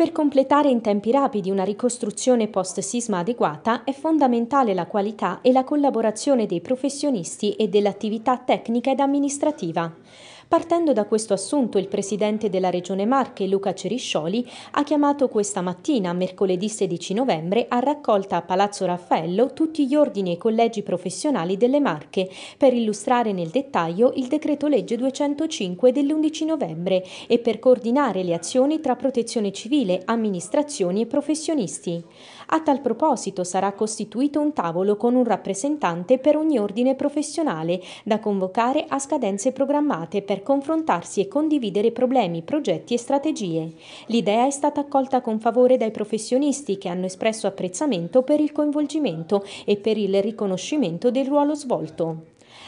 Per completare in tempi rapidi una ricostruzione post-sisma adeguata è fondamentale la qualità e la collaborazione dei professionisti e dell'attività tecnica ed amministrativa. Partendo da questo assunto, il presidente della Regione Marche, Luca Ceriscioli, ha chiamato questa mattina, mercoledì 16 novembre, a raccolta a Palazzo Raffaello tutti gli ordini e collegi professionali delle Marche per illustrare nel dettaglio il decreto legge 205 dell'11 novembre e per coordinare le azioni tra protezione civile, amministrazioni e professionisti. A tal proposito sarà costituito un tavolo con un rappresentante per ogni ordine professionale da convocare a scadenze programmate per per confrontarsi e condividere problemi, progetti e strategie. L'idea è stata accolta con favore dai professionisti che hanno espresso apprezzamento per il coinvolgimento e per il riconoscimento del ruolo svolto.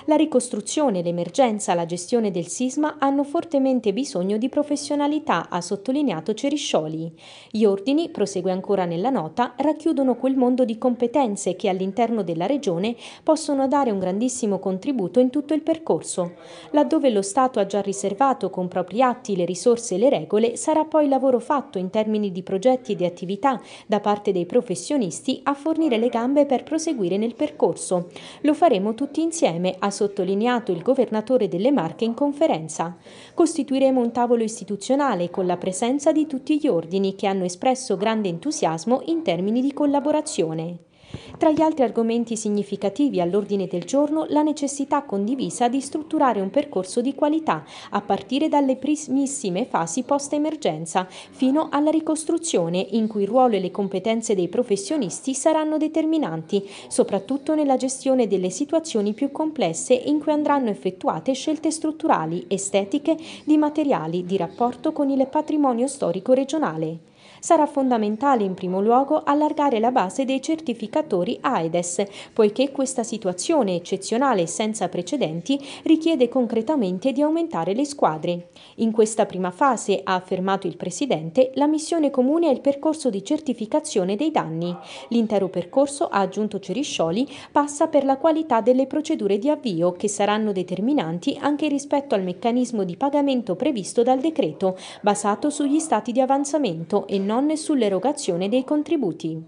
La ricostruzione, l'emergenza, la gestione del sisma hanno fortemente bisogno di professionalità, ha sottolineato Ceriscioli. Gli ordini, prosegue ancora nella nota, racchiudono quel mondo di competenze che all'interno della Regione possono dare un grandissimo contributo in tutto il percorso. Laddove lo Stato ha già riservato con propri atti le risorse e le regole, sarà poi lavoro fatto in termini di progetti e di attività da parte dei professionisti a fornire le gambe per proseguire nel percorso. Lo faremo tutti insieme ha sottolineato il governatore delle Marche in conferenza. Costituiremo un tavolo istituzionale con la presenza di tutti gli ordini che hanno espresso grande entusiasmo in termini di collaborazione. Tra gli altri argomenti significativi all'ordine del giorno, la necessità condivisa di strutturare un percorso di qualità a partire dalle primissime fasi post-emergenza fino alla ricostruzione in cui il ruolo e le competenze dei professionisti saranno determinanti, soprattutto nella gestione delle situazioni più complesse in cui andranno effettuate scelte strutturali, estetiche, di materiali, di rapporto con il patrimonio storico regionale sarà fondamentale in primo luogo allargare la base dei certificatori AEDES, poiché questa situazione eccezionale e senza precedenti richiede concretamente di aumentare le squadre. In questa prima fase, ha affermato il Presidente, la missione comune è il percorso di certificazione dei danni. L'intero percorso, ha aggiunto Ceriscioli, passa per la qualità delle procedure di avvio che saranno determinanti anche rispetto al meccanismo di pagamento previsto dal decreto, basato sugli stati di avanzamento e non nonne sull'erogazione dei contributi.